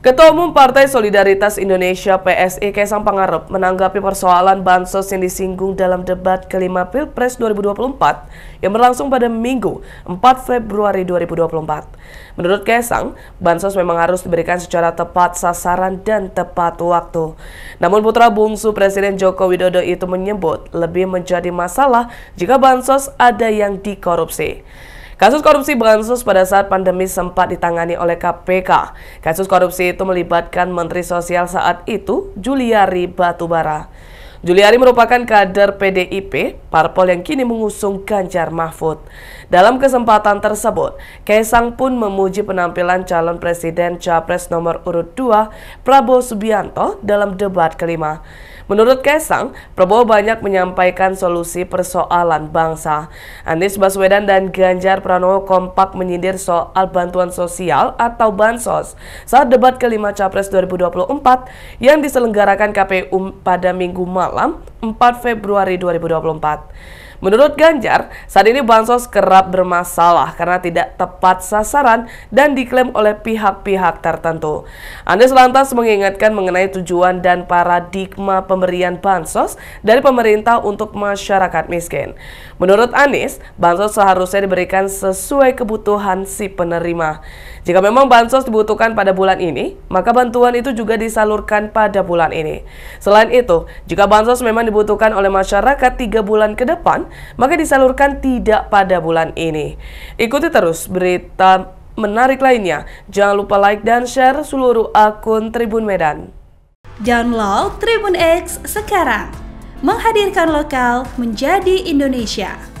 Ketua Umum Partai Solidaritas Indonesia PSI Kaisang Pangarep menanggapi persoalan bansos yang disinggung dalam debat kelima Pilpres 2024 yang berlangsung pada Minggu 4 Februari 2024. Menurut Kaisang, bansos memang harus diberikan secara tepat sasaran dan tepat waktu. Namun putra bungsu Presiden Joko Widodo itu menyebut lebih menjadi masalah jika bansos ada yang dikorupsi. Kasus korupsi bansos pada saat pandemi sempat ditangani oleh KPK. Kasus korupsi itu melibatkan Menteri Sosial saat itu, Juliari Batubara. Juliari merupakan kader PDIP, parpol yang kini mengusung Ganjar Mahfud. Dalam kesempatan tersebut, Kaisang pun memuji penampilan calon presiden Capres nomor urut 2 Prabowo Subianto dalam debat kelima. Menurut Kaisang, Prabowo banyak menyampaikan solusi persoalan bangsa. Anies Baswedan dan Ganjar Pranowo kompak menyindir soal bantuan sosial atau bansos saat debat kelima Capres 2024 yang diselenggarakan KPU pada minggu malam malam 4 Februari 2024. Menurut Ganjar, saat ini bansos kerap bermasalah karena tidak tepat sasaran dan diklaim oleh pihak-pihak tertentu. Anies lantas mengingatkan mengenai tujuan dan paradigma pemberian bansos dari pemerintah untuk masyarakat miskin. Menurut Anies, bansos seharusnya diberikan sesuai kebutuhan si penerima. Jika memang bansos dibutuhkan pada bulan ini, maka bantuan itu juga disalurkan pada bulan ini. Selain itu, jika bansos memang dibutuhkan oleh masyarakat tiga bulan ke depan, maka disalurkan tidak pada bulan ini. Ikuti terus berita menarik lainnya. Jangan lupa like dan share seluruh akun Tribun Medan. Download Tribun X sekarang. Menghadirkan lokal menjadi Indonesia.